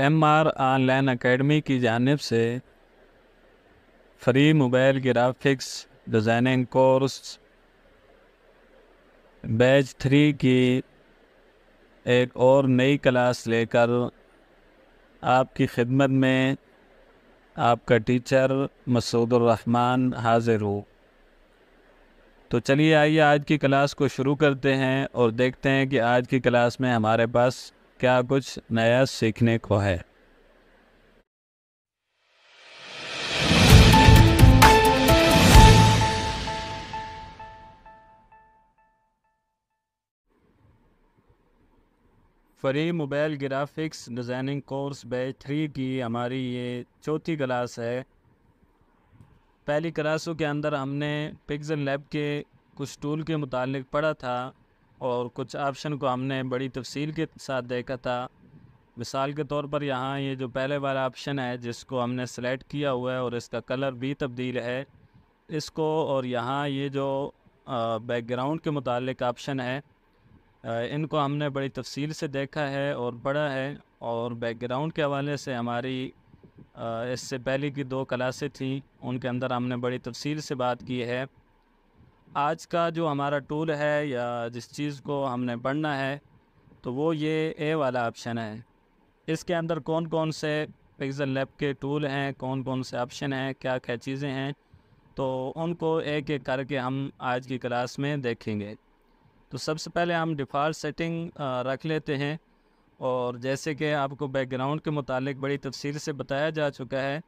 M R online academy की जानब से free mobile graphics designing course batch three की एक और नई क्लास लेकर आपकी खिदमत में आपका टीचर मसूदुर्रहमान हाजिर हो तो चलिए आइए आज की क्लास को शुरू करते हैं और देखते हैं कि आज की क्लास में हमारे पास क्या कुछ नया सीखने को है free mobile graphics designing course batch three की हमारी ये चौथी क्लास है पहली क्लासों के अंदर हमने पिक्सल लैब के कुछ टूल के मुतालिक पढ़ा था और कुछ ऑप्शन को हमने बड़ी तफसील के साथ देखा था मिसाल के तौर पर यहाँ ये जो पहले वाला ऑप्शन है जिसको हमने सेलेक्ट किया हुआ है और इसका कलर भी तब्दील है इसको और यहाँ ये जो बैकग्राउंड के मुतालिक ऑप्शन है इनको हमने बड़ी तफसील से देखा है और पढ़ा है और बैकग्राउंड के हवाले से हमारी इससे पहले की दो क्लासें थीं उनके अंदर हमने बड़ी तफसील से बात की है आज का जो हमारा टूल है या जिस चीज़ को हमने पढ़ना है तो वो ये ए वाला ऑप्शन है इसके अंदर कौन कौन से पिक्सल लैब के टूल हैं कौन कौन से ऑप्शन हैं क्या क्या चीज़ें हैं तो उनको एक एक करके हम आज की क्लास में देखेंगे तो सबसे पहले हम डिफ़ॉल्ट सेटिंग रख लेते हैं और जैसे कि आपको बैकग्राउंड के मुतालिक बड़ी तफसील से बताया जा चुका है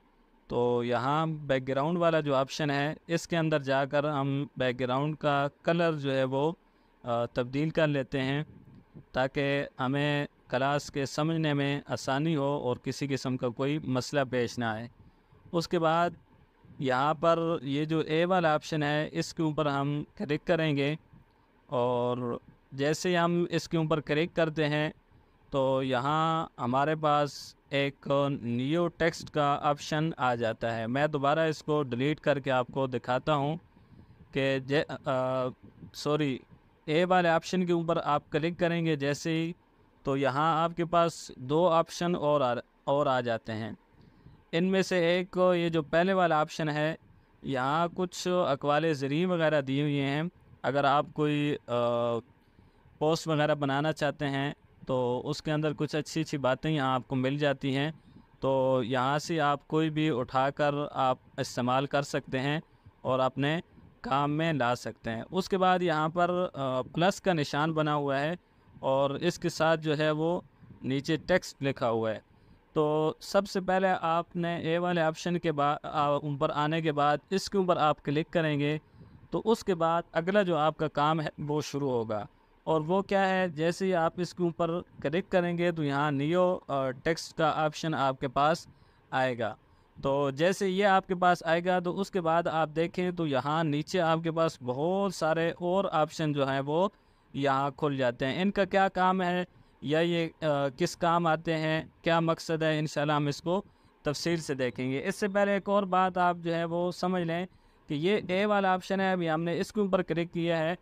तो यहाँ बैकग्राउंड वाला जो ऑप्शन है इसके अंदर जाकर हम बैकग्राउंड का कलर जो है वो तब्दील कर लेते हैं ताकि हमें क्लास के समझने में आसानी हो और किसी किस्म का कोई मसला पेश ना आए उसके बाद यहाँ पर ये जो ए वाला ऑप्शन है इसके ऊपर हम क्लिक करेंगे और जैसे हम इसके ऊपर क्लिक करते हैं तो यहाँ हमारे पास एक न्यू टेक्स्ट का ऑप्शन आ जाता है मैं दोबारा इसको डिलीट करके आपको दिखाता हूँ कि सॉरी ए वाले ऑप्शन के ऊपर आप क्लिक करेंगे जैसे ही तो यहाँ आपके पास दो ऑप्शन और आ और आ जाते हैं इनमें से एक ये जो पहले वाला ऑप्शन है यहाँ कुछ अकवाल ज़रिए वगैरह दिए हुए हैं अगर आप कोई आ, पोस्ट वगैरह बनाना चाहते हैं तो उसके अंदर कुछ अच्छी अच्छी बातें यहाँ आपको मिल जाती हैं तो यहाँ से आप कोई भी उठा कर आप इस्तेमाल कर सकते हैं और अपने काम में ला सकते हैं उसके बाद यहाँ पर प्लस का निशान बना हुआ है और इसके साथ जो है वो नीचे टेक्स्ट लिखा हुआ है तो सबसे पहले आपने ए वाले ऑप्शन के बाद ऊपर आने के बाद इसके ऊपर आप क्लिक करेंगे तो उसके बाद अगला जो आपका काम है वो शुरू होगा और वो क्या है जैसे ही आप इसके ऊपर क्लिक करेंगे तो यहाँ नियो टेक्स्ट का ऑप्शन आपके पास आएगा तो जैसे ये आपके पास आएगा तो उसके बाद आप देखें तो यहाँ नीचे आपके पास बहुत सारे और ऑप्शन जो हैं वो यहाँ खुल जाते हैं इनका क्या काम है या ये आ, किस काम आते हैं क्या मकसद है इन हम इसको तफसील से देखेंगे इससे पहले एक और बात आप जो है वो समझ लें कि ये ए वाला ऑप्शन है अभी हमने इसके ऊपर क्लिक किया है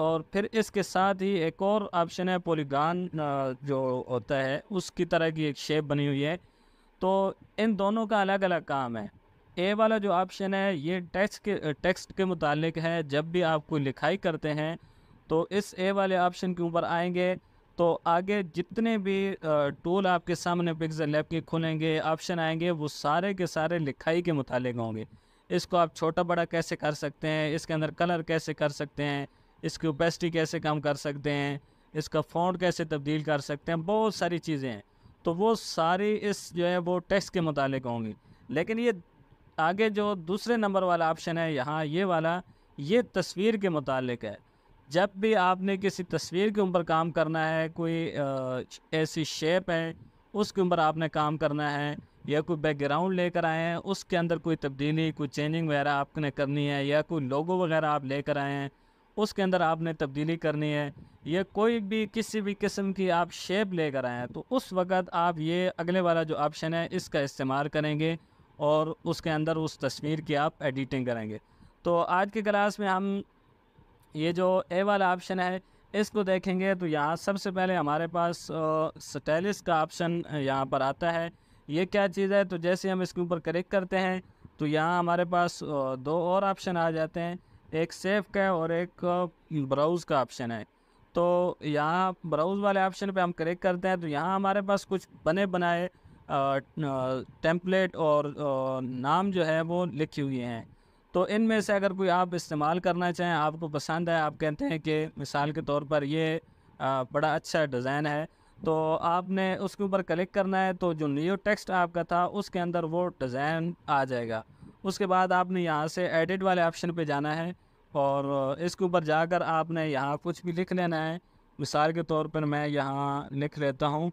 और फिर इसके साथ ही एक और ऑप्शन है पोलीगान जो होता है उसकी तरह की एक शेप बनी हुई है तो इन दोनों का अलग अलग काम है ए वाला जो ऑप्शन है ये टेक्स्ट के टेक्स्ट के मुतालिक है जब भी आप कोई लिखाई करते हैं तो इस ए वाले ऑप्शन के ऊपर आएंगे तो आगे जितने भी टूल आपके सामने पिक्सल लैब के खुलेंगे ऑप्शन आएंगे वो सारे के सारे लिखाई के मुतालिक होंगे इसको आप छोटा बड़ा कैसे कर सकते हैं इसके अंदर कलर कैसे कर सकते हैं इसकी ओपेसिटी कैसे कम कर सकते हैं इसका फ़ॉन्ट कैसे तब्दील कर सकते हैं बहुत सारी चीज़ें हैं तो वो सारी इस जो है वो टैक्स के मुतालिक होंगी लेकिन ये आगे जो दूसरे नंबर वाला ऑप्शन है यहाँ ये वाला ये तस्वीर के मुतालिक है जब भी आपने किसी तस्वीर के ऊपर काम करना है कोई ऐसी शेप है उसके ऊपर आपने काम करना है या कोई बैकग्राउंड लेकर आए हैं उसके अंदर कोई तब्दीली कोई चेंजिंग वगैरह आपने करनी है या कोई लोगो वगैरह आप लेकर आए हैं उसके अंदर आपने तब्दीली करनी है या कोई भी किसी भी किस्म की आप शेप लेकर आएँ तो उस वक़्त आप ये अगले वाला जो ऑप्शन है इसका इस्तेमाल करेंगे और उसके अंदर उस तस्वीर की आप एडिटिंग करेंगे तो आज की क्लास में हम ये जो ए वाला ऑप्शन है इसको देखेंगे तो यहाँ सबसे पहले हमारे पास स्टाइलिस का ऑप्शन यहाँ पर आता है ये क्या चीज़ है तो जैसे हम इसके ऊपर क्लिक करते हैं तो यहाँ हमारे पास दो और ऑप्शन आ जाते हैं एक सेव का और एक ब्राउज़ का ऑप्शन है तो यहाँ ब्राउज़ वाले ऑप्शन पे हम क्लिक करते हैं तो यहाँ हमारे पास कुछ बने बनाए टेम्पलेट और आ, नाम जो है वो लिखे हुए हैं तो इनमें से अगर कोई आप इस्तेमाल करना चाहें आपको पसंद है आप कहते हैं कि मिसाल के तौर पर ये आ, बड़ा अच्छा डिज़ाइन है तो आपने उसके ऊपर क्लिक करना है तो जो न्यू टेक्स्ट आपका था उसके अंदर वो डिज़ाइन आ जाएगा उसके बाद आपने यहाँ से एडिट वाले ऑप्शन पे जाना है और इसके ऊपर जाकर आपने यहाँ कुछ भी लिख लेना है मिसाल के तौर पर मैं यहाँ लिख लेता हूँ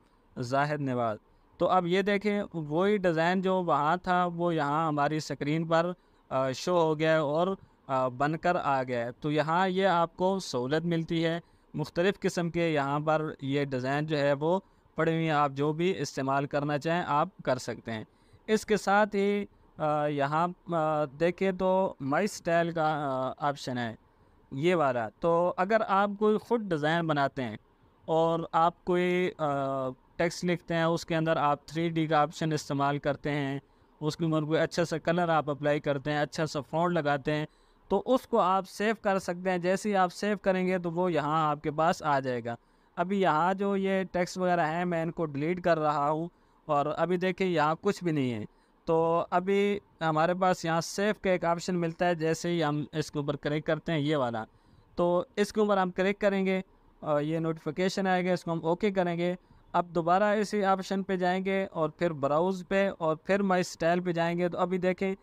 जाहिद नवाज तो अब ये देखें वही डिज़ाइन जो वहाँ था वो यहाँ हमारी स्क्रीन पर शो हो गया और बनकर आ गया है तो यहाँ ये आपको सहूलत मिलती है मुख्तलिफ़ किस्म के यहाँ पर ये डिज़ाइन जो है वो पड़े हुए आप जो भी इस्तेमाल करना चाहें आप कर सकते हैं इसके साथ ही यहाँ देखें तो माई स्टाइल का ऑप्शन है ये वाला तो अगर आप कोई ख़ुद डिज़ाइन बनाते हैं और आप कोई टेक्स्ट लिखते हैं उसके अंदर आप थ्री डी का ऑप्शन इस्तेमाल करते हैं उसके ऊपर कोई अच्छा सा कलर आप अप्लाई करते हैं अच्छा सा फ़ॉन्ट लगाते हैं तो उसको आप सेव कर सकते हैं जैसे ही आप सेव करेंगे तो वो यहाँ आपके पास आ जाएगा अभी यहाँ जो ये टेक्स्ट वगैरह है मैं इनको डिलीट कर रहा हूँ और अभी देखिए यहाँ कुछ भी नहीं है तो अभी हमारे पास यहाँ सेफ का एक ऑप्शन मिलता है जैसे ही हम इसके ऊपर क्लिक करते हैं ये वाला तो इसके ऊपर हम क्लिक करेंगे और ये नोटिफिकेशन आएगा इसको हम ओके करेंगे अब दोबारा इसी ऑप्शन पे जाएंगे और फिर ब्राउज़ पे और फिर माई स्टाइल पे जाएंगे तो अभी देखें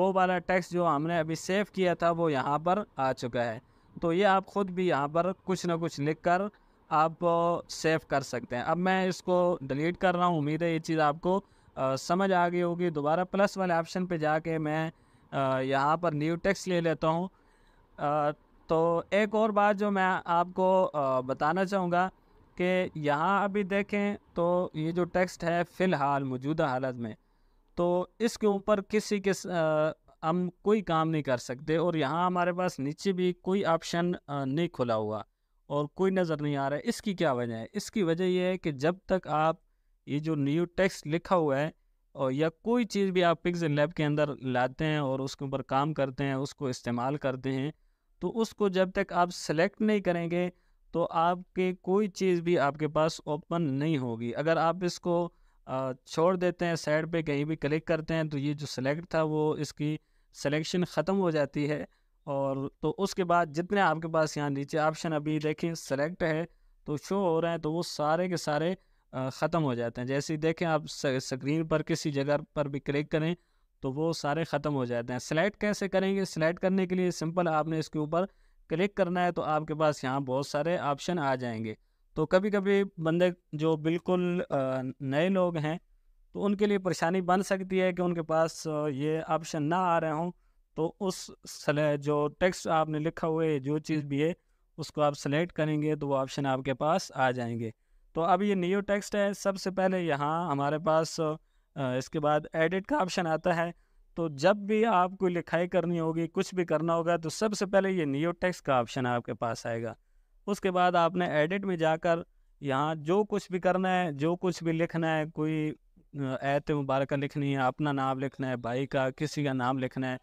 वो वाला टेक्स्ट जो हमने अभी सेव किया था वो यहाँ पर आ चुका है तो ये आप ख़ुद भी यहाँ पर कुछ ना कुछ लिख कर आप सेव कर सकते हैं अब मैं इसको डिलीट कर रहा हूँ उम्मीद है ये चीज़ आपको आ, समझ आ गई होगी दोबारा प्लस वाले ऑप्शन पे जाके मैं यहाँ पर न्यू टेक्स्ट ले लेता हूँ तो एक और बात जो मैं आपको बताना चाहूँगा कि यहाँ अभी देखें तो ये जो टेक्स्ट है फ़िलहाल मौजूदा हालत में तो इसके ऊपर किसी के हम कोई काम नहीं कर सकते और यहाँ हमारे पास नीचे भी कोई ऑप्शन नहीं खुला हुआ और कोई नज़र नहीं आ रहा है इसकी क्या वजह है इसकी वजह यह है कि जब तक आप ये जो न्यू टेक्स्ट लिखा हुआ है और या कोई चीज़ भी आप पिक्स लैब के अंदर लाते हैं और उसके ऊपर काम करते हैं उसको इस्तेमाल करते हैं तो उसको जब तक आप सेलेक्ट नहीं करेंगे तो आपके कोई चीज़ भी आपके पास ओपन नहीं होगी अगर आप इसको छोड़ देते हैं साइड पे कहीं भी क्लिक करते हैं तो ये जो सेलेक्ट था वो इसकी सिलेक्शन ख़त्म हो जाती है और तो उसके बाद जितने आपके पास यहाँ नीचे ऑप्शन अभी देखें सेलेक्ट है तो शो हो रहे हैं तो वो सारे के सारे ख़त्म हो जाते हैं जैसे देखें आप स्क्रीन पर किसी जगह पर भी क्लिक करें तो वो सारे ख़त्म हो जाते हैं सिलेक्ट कैसे करेंगे सिलेक्ट करने के लिए सिंपल आपने इसके ऊपर क्लिक करना है तो आपके पास यहाँ बहुत सारे ऑप्शन आ जाएंगे तो कभी कभी बंदे जो बिल्कुल नए लोग हैं तो उनके लिए परेशानी बन सकती है कि उनके पास ये ऑप्शन ना आ रहे हों तो उस जो टेक्स्ट आपने लिखा हुआ है जो चीज़ हम्म। भी है उसको आप सेलेक्ट करेंगे तो वो ऑप्शन आपके पास आ जाएंगे तो अब ये न्यू टेक्स्ट है सबसे पहले यहाँ हमारे पास इसके बाद एडिट का ऑप्शन आता है तो जब भी आपको लिखाई करनी होगी कुछ भी करना होगा तो सबसे पहले ये न्यू टेक्स्ट का ऑप्शन आपके पास आएगा उसके बाद आपने एडिट में जाकर यहाँ जो कुछ भी करना है जो कुछ भी लिखना है कोई ऐत मुबारक लिखनी है अपना नाम लिखना है भाई का किसी का नाम लिखना है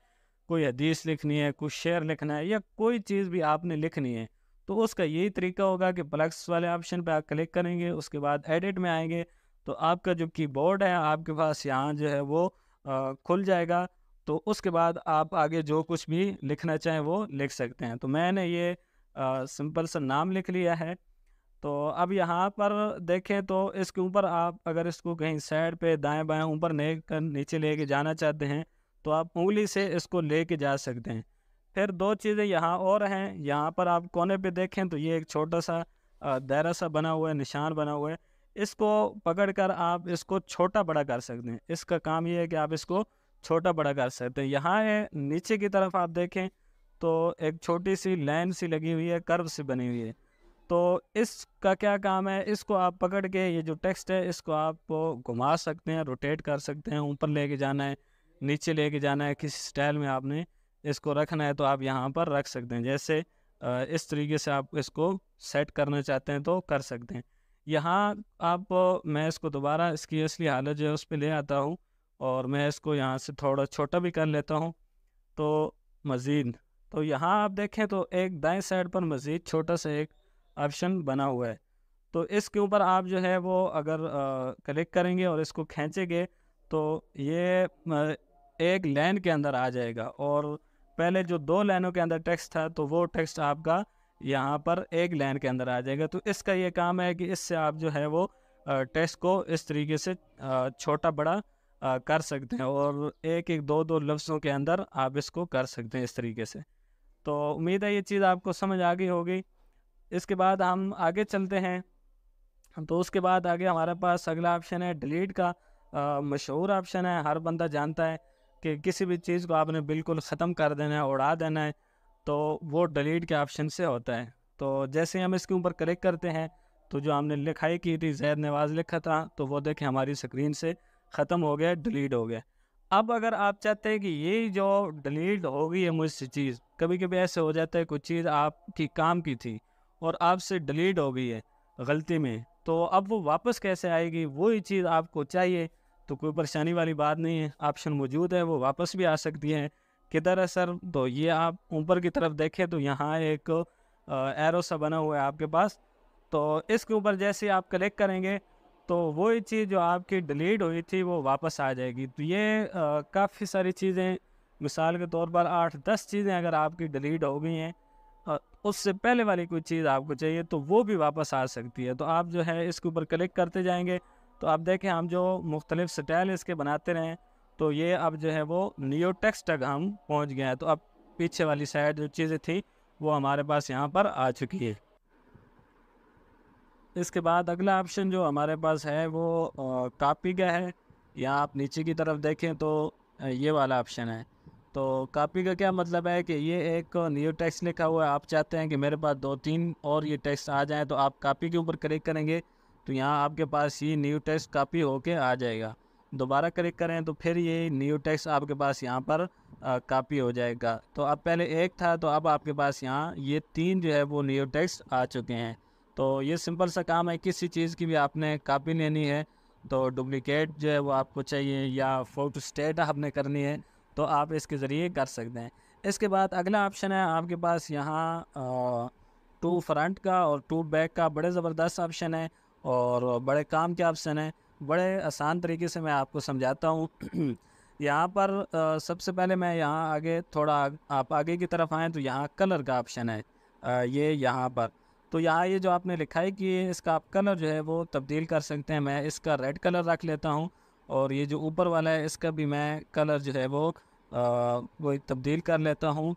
कोई हदीस लिखनी है कुछ शेर लिखना है या कोई चीज़ भी आपने लिखनी है तो उसका यही तरीका होगा कि प्लक्स वाले ऑप्शन पर आप क्लिक करेंगे उसके बाद एडिट में आएंगे तो आपका जो कीबोर्ड है आपके पास यहाँ जो है वो आ, खुल जाएगा तो उसके बाद आप आगे जो कुछ भी लिखना चाहें वो लिख सकते हैं तो मैंने ये आ, सिंपल सा नाम लिख लिया है तो अब यहाँ पर देखें तो इसके ऊपर आप अगर इसको कहीं साइड पे दाएं बाएं ऊपर नीचे लेके जाना चाहते हैं तो आप उंगली से इसको लेके जा सकते हैं फिर दो चीज़ें यहाँ और हैं यहाँ पर आप कोने पे देखें तो ये एक छोटा सा दायरा सा बना हुआ है निशान बना हुआ है इसको पकड़ कर आप इसको छोटा बड़ा कर सकते हैं इसका काम ये है कि आप इसको छोटा बड़ा कर सकते हैं यहाँ है नीचे की तरफ आप देखें तो एक छोटी सी लाइन सी लगी हुई है कर्व सी बनी हुई है तो इसका क्या काम है इसको आप पकड़ के ये जो टेक्स्ट है इसको आप घुमा सकते हैं रोटेट कर सकते हैं ऊपर लेके जाना है नीचे लेके जाना है किस स्टाइल में आपने इसको रखना है तो आप यहाँ पर रख सकते हैं जैसे इस तरीके से आप इसको सेट करना चाहते हैं तो कर सकते हैं यहाँ आप मैं इसको दोबारा इसकी असली हालत जो है उस पर ले आता हूँ और मैं इसको यहाँ से थोड़ा छोटा भी कर लेता हूँ तो मज़ीद तो यहाँ आप देखें तो एक दाएं साइड पर मज़ीद छोटा सा एक ऑप्शन बना हुआ है तो इसके ऊपर आप जो है वो अगर क्लिक करेंगे और इसको खींचेंगे तो ये एक लाइन के अंदर आ जाएगा और पहले जो दो लाइनों के अंदर टेक्स्ट था तो वो टेक्स्ट आपका यहाँ पर एक लाइन के अंदर आ जाएगा तो इसका ये काम है कि इससे आप जो है वो टेक्स्ट को इस तरीके से छोटा बड़ा कर सकते हैं और एक एक दो दो लफ्ज़ों के अंदर आप इसको कर सकते हैं इस तरीके से तो उम्मीद है ये चीज़ आपको समझ आ गई होगी इसके बाद हम आगे चलते हैं तो उसके बाद आगे हमारे पास अगला ऑप्शन है डिलीट का मशहूर ऑप्शन है हर बंदा जानता है कि किसी भी चीज़ को आपने बिल्कुल ख़त्म कर देना है उड़ा देना है तो वो डिलीट के ऑप्शन से होता है तो जैसे हम इसके ऊपर क्लिक करते हैं तो जो हमने लिखाई की थी जैद नवाज़ लिखा था तो वो देखें हमारी स्क्रीन से ख़त्म हो गया डिलीट हो गया अब अगर आप चाहते हैं कि ये जो डिलीट हो गई है मुझसे चीज़ कभी कभी ऐसे हो जाता है कुछ चीज़ आपकी काम की थी और आपसे डिलीट हो गई है गलती में तो अब वो वापस कैसे आएगी वही चीज़ आपको चाहिए तो कोई परेशानी वाली बात नहीं है ऑप्शन मौजूद है वो वापस भी आ सकती है किधर है सर तो ये आप ऊपर की तरफ देखें तो यहाँ एक एरो सा बना हुआ है आपके पास तो इसके ऊपर जैसे आप कलेक्ट करेंगे तो वही चीज़ जो आपकी डिलीट हुई थी वो वापस आ जाएगी तो ये काफ़ी सारी चीज़ें मिसाल के तौर पर आठ दस चीज़ें अगर आपकी डिलीट हो गई हैं उससे पहले वाली कोई चीज़ आपको चाहिए तो वो भी वापस आ सकती है तो आप जो है इसके ऊपर कलेक्ट करते जाएंगे तो आप देखें हम जो मुख्तलिफ स्टाइल इसके बनाते रहें तो ये अब जो है वो टेक्स तक हम पहुँच गए हैं तो अब पीछे वाली साइड जो चीज़ें थी वो हमारे पास यहाँ पर आ चुकी है इसके बाद अगला ऑप्शन जो हमारे पास है वो कापी का है या आप नीचे की तरफ देखें तो ये वाला ऑप्शन है तो कापी का क्या मतलब है कि ये एक न्यू टेक्स्ट लिखा हुआ है आप चाहते हैं कि मेरे पास दो तीन और ये टेक्स्ट आ जाएँ तो आप कापी के ऊपर क्लिक करेंगे तो यहाँ आपके पास ये न्यू टेक्स्ट कापी होके आ जाएगा दोबारा क्लिक करें तो फिर ये न्यू टेक्स्ट आपके पास यहाँ पर कापी हो जाएगा तो अब पहले एक था तो अब आपके पास यहाँ ये तीन जो है वो न्यू टेक्स्ट आ चुके हैं तो ये सिंपल सा काम है किसी चीज़ की भी आपने कापी लेनी है तो डुप्लिकेट जो है वो आपको चाहिए या फ़ोटो स्टेट आपने करनी है तो आप इसके ज़रिए कर सकते हैं इसके बाद अगला ऑप्शन है आपके पास यहाँ टू फ्रंट का और टू बैक का बड़े ज़बरदस्त ऑप्शन है और बड़े काम के ऑप्शन हैं बड़े आसान तरीके से मैं आपको समझाता हूँ यहाँ पर सबसे पहले मैं यहाँ आगे थोड़ा आप आगे की तरफ आएँ तो यहाँ कलर का ऑप्शन है ये यहाँ पर तो यहाँ ये जो आपने लिखा है कि इसका आप कलर जो है वो तब्दील कर सकते हैं मैं इसका रेड कलर रख लेता हूँ और ये जो ऊपर वाला है इसका भी मैं कलर जो है वो वही वो तब्दील कर लेता हूँ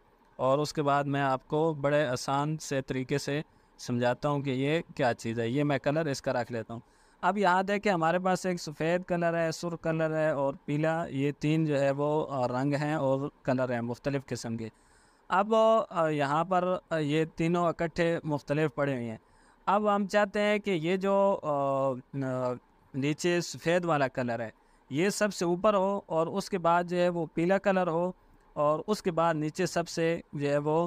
और उसके बाद मैं आपको बड़े आसान से तरीके से समझाता हूँ कि ये क्या चीज़ है ये मैं कलर इसका रख लेता हूँ अब याद है कि हमारे पास एक सफ़ेद कलर है सुर कलर है और पीला ये तीन जो है वो रंग हैं और कलर हैं मुख्तलिफ़ किस्म के अब यहाँ पर ये तीनों इकट्ठे मुख्तलिफ पड़े हुए हैं अब हम चाहते हैं कि ये जो नीचे सफ़ेद वाला कलर है ये सबसे ऊपर हो और उसके बाद जो है वो पीला कलर हो और उसके बाद नीचे सबसे जो है वो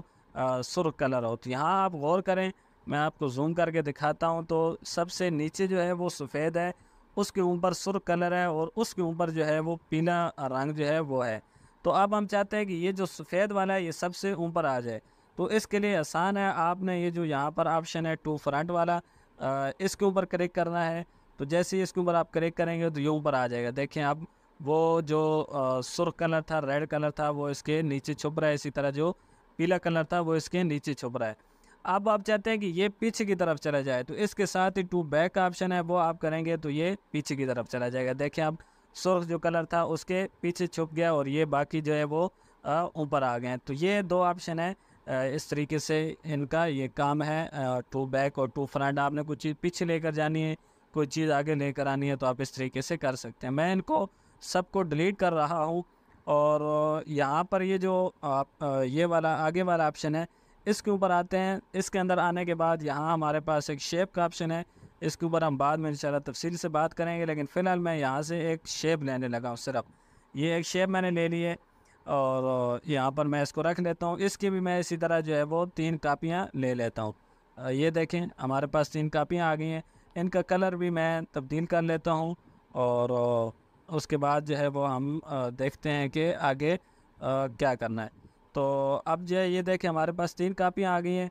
सुरख कलर हो तो यहाँ आप गौर करें मैं आपको जूम करके दिखाता हूँ तो सबसे नीचे जो है वो सफ़ेद है उसके ऊपर सुर कलर है और उसके ऊपर जो है वो पीला रंग जो है वो है तो अब हम चाहते हैं कि ये जो सफ़ेद वाला है ये सबसे ऊपर आ जाए तो इसके लिए आसान है आपने ये जो यहाँ पर ऑप्शन है टू फ्रंट वाला इसके ऊपर क्लिक करना है तो जैसे ही इसके ऊपर आप क्लिक करेंगे तो ये ऊपर आ जाएगा देखें अब वो जो सुर्ख कलर था रेड कलर था वो इसके नीचे छुप रहा है इसी तरह जो पीला कलर था वो इसके नीचे छुप रहा है अब आप चाहते हैं कि ये पीछे की तरफ चला जाए तो इसके साथ ही टू बैक ऑप्शन है वो आप करेंगे तो ये पीछे की तरफ चला जाएगा देखिए आप सोर्स जो कलर था उसके पीछे छुप गया और ये बाकी जो है वो ऊपर आ गए हैं तो ये दो ऑप्शन है इस तरीके से इनका ये काम है टू बैक और टू फ्रंट आपने कुछ चीज़ पीछे लेकर जानी है कोई चीज़ आगे लेकर आनी है तो आप इस तरीके से कर सकते हैं मैं इनको सबको डिलीट कर रहा हूँ और यहाँ पर ये जो आप ये वाला आगे वाला ऑप्शन है इसके ऊपर आते हैं इसके अंदर आने के बाद यहाँ हमारे पास एक शेप का ऑप्शन है इसके ऊपर हम बाद में इन तफसील से बात करेंगे लेकिन फ़िलहाल मैं यहाँ से एक शेप लेने लगा हूँ सिर्फ ये एक शेप मैंने ले ली है और यहाँ पर मैं इसको रख लेता हूँ इसकी भी मैं इसी तरह जो है वो तीन कापियाँ ले लेता हूँ ये देखें हमारे पास तीन कापियाँ आ गई हैं इनका कलर भी मैं तब्दील कर लेता हूँ और उसके बाद जो है वो हम देखते हैं कि आगे क्या करना है तो अब जो है ये देखें हमारे पास तीन कापियाँ आ गई हैं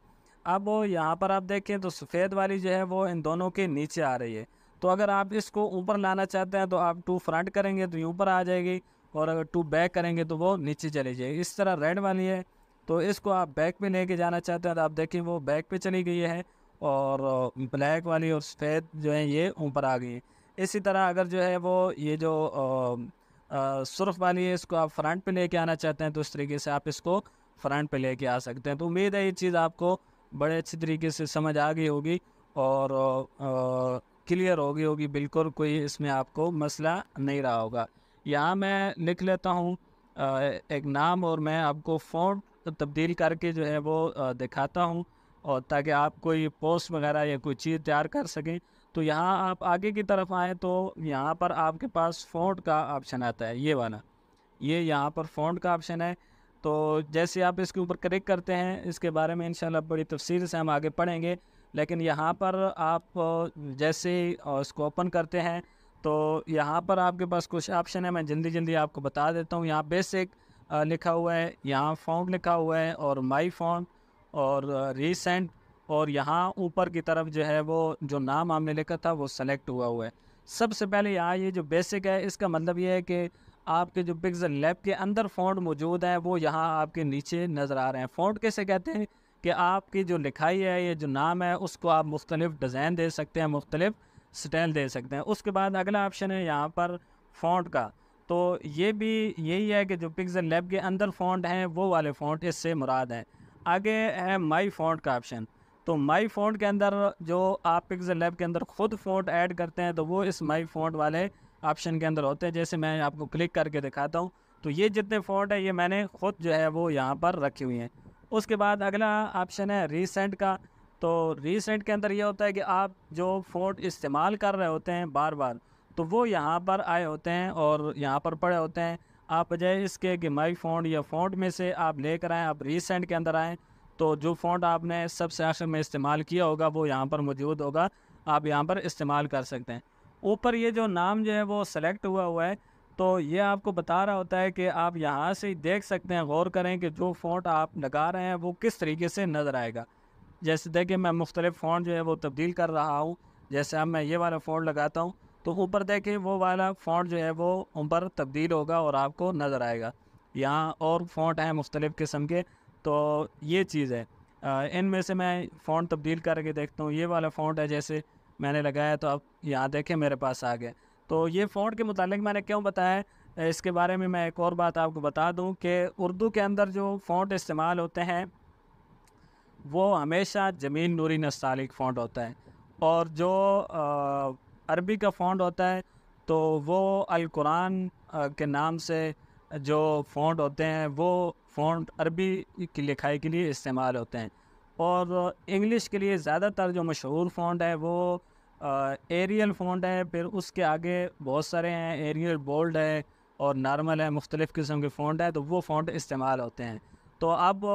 अब यहाँ पर आप देखें तो सफ़ेद वाली जो है वो इन दोनों के नीचे आ रही है तो अगर आप इसको ऊपर लाना चाहते हैं तो आप टू फ्रंट करेंगे तो ये ऊपर आ जाएगी और अगर टू बैक करेंगे तो वो नीचे चली जाएगी इस तरह रेड वाली है तो इसको आप बैक पे लेके जाना चाहते हैं तो आप देखें वो बैक पे चली गई है और ब्लैक वाली और सफ़ेद जो है ये ऊपर आ गई है इसी तरह अगर जो है वो ये जो सुर्ख वाली है इसको आप फ्रंट पे लेके आना चाहते हैं तो इस तरीके से आप इसको फ्रंट पे लेके आ सकते हैं तो उम्मीद है ये चीज़ आपको बड़े अच्छे तरीके से समझ आ गई होगी और क्लियर हो गई होगी बिल्कुल कोई इसमें आपको मसला नहीं रहा होगा यहाँ मैं लिख लेता हूँ एक नाम और मैं आपको फोन तब्दील करके जो है वो दिखाता हूँ और ताकि आप कोई पोस्ट वगैरह या कोई चीज़ तैयार कर सकें तो यहाँ आप आगे की तरफ आएँ तो यहाँ पर आपके पास फोन का ऑप्शन आता है ये वाला ये यहाँ पर फोन का ऑप्शन है तो जैसे आप इसके ऊपर क्लिक करते हैं इसके बारे में इंशाल्लाह बड़ी तफसील से हम आगे पढ़ेंगे लेकिन यहाँ पर आप जैसे इसको ओपन करते हैं तो यहाँ पर आपके पास कुछ ऑप्शन है मैं जल्दी जल्दी आपको बता देता हूँ यहाँ बेसिक लिखा हुआ है यहाँ फोन लिखा हुआ है और माई फोन और रिसेंट और यहाँ ऊपर की तरफ जो है वो जो नाम आपने लिखा था वो सेलेक्ट हुआ हुआ है सबसे पहले यहाँ ये जो बेसिक है इसका मतलब ये है कि आपके जो पिक्सल लैब के अंदर फ़ॉन्ट मौजूद है वो यहाँ आपके नीचे नज़र आ रहे हैं फ़ॉन्ट कैसे कहते हैं कि आपकी जो लिखाई है या जो नाम है उसको आप मुख्तलिफ डिज़ाइन दे सकते हैं मुख्तलिफ स्टाइल दे सकते हैं उसके बाद अगला ऑप्शन है यहाँ पर फ़ॉन्ट का तो ये भी यही है कि जो पिक्सल लैब के अंदर फ़ॉन्ट हैं वो वाले फ़ॉन्ट इससे मुराद हैं आगे है माई फ़ॉन्ट का ऑप्शन तो माई फोन के अंदर जो आप पिक्सल लैब के अंदर खुद फोन ऐड करते हैं तो वो इस माई फोन वाले ऑप्शन के अंदर होते हैं जैसे मैं आपको क्लिक करके दिखाता हूँ तो ये जितने फोन है ये मैंने खुद जो है वो यहाँ पर रखी हुई हैं उसके बाद अगला ऑप्शन है रीसेंट का तो रीसेंट के अंदर ये होता है कि आप जो फोन इस्तेमाल कर रहे होते हैं बार बार तो वो यहाँ पर आए होते हैं और यहाँ पर पड़े होते हैं आप बजाय इसके कि माई फोन या फोन में से आप लेकर आएँ आप रीसेंट के अंदर आएँ तो जो फ़ॉन्ट आपने सबसे आखिर में इस्तेमाल किया होगा वो यहाँ पर मौजूद होगा आप यहाँ पर इस्तेमाल कर सकते हैं ऊपर ये जो नाम जो है वो सेलेक्ट हुआ हुआ है तो ये आपको बता रहा होता है कि आप यहाँ से ही देख सकते हैं गौर करें कि जो फ़ॉन्ट आप लगा रहे हैं वो किस तरीके से नज़र आएगा जैसे देखें मैं मुख्तलिफ़ फ़ॉन्ट जो है वो तब्दील कर रहा हूँ जैसे अब मैं ये वाला फ़ॉन्ट लगाता हूँ तो ऊपर देखें वो वाला फ़ॉन्ट जो है वो ऊपर तब्दील होगा और आपको नज़र आएगा यहाँ और फ़ॉन्ट हैं मुख्तलिफ़ किस्म के तो ये चीज़ है इन में से मैं फ़ॉन्ट तब्दील करके देखता हूँ ये वाला फ़ॉन्ट है जैसे मैंने लगाया तो अब यहाँ देखें मेरे पास आ गया तो ये फ़ॉन्ट के मुतालिक मैंने क्यों बताया इसके बारे में मैं एक और बात आपको बता दूं कि उर्दू के अंदर जो फ़ॉन्ट इस्तेमाल होते हैं वो हमेशा जमीन नूरी नस्तालिक फ़ॉन्ट होता है और जो अरबी का फ़ॉन्ट होता है तो वो कुरान के नाम से जो फ़ॉन्ट होते हैं वो फ़ॉन्ट अरबी की लिखाई के लिए इस्तेमाल होते हैं और इंग्लिश के लिए ज़्यादातर जो मशहूर फ़ॉन्ट है वो आ, एरियल फ़ॉन्ट है फिर उसके आगे बहुत सारे हैं एरियल बोल्ड है और नॉर्मल है मुख्तलिफ़ किस्म के फ़ॉन्ट है तो वो फ़ॉन्ट इस्तेमाल होते हैं तो अब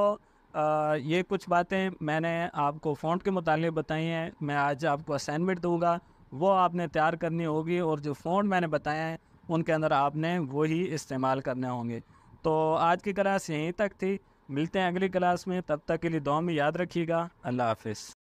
ये कुछ बातें मैंने आपको फ़ॉन्ट के मुतालिक बताई हैं मैं आज आपको असाइनमेंट दूँगा वो आपने तैयार करनी होगी और जो फ़ॉन्ट मैंने बताया है उनके अंदर आपने वही इस्तेमाल करने होंगे तो आज की क्लास यहीं तक थी मिलते हैं अगली क्लास में तब तक के लिए दुआ में याद रखिएगा अल्लाह हाफिज़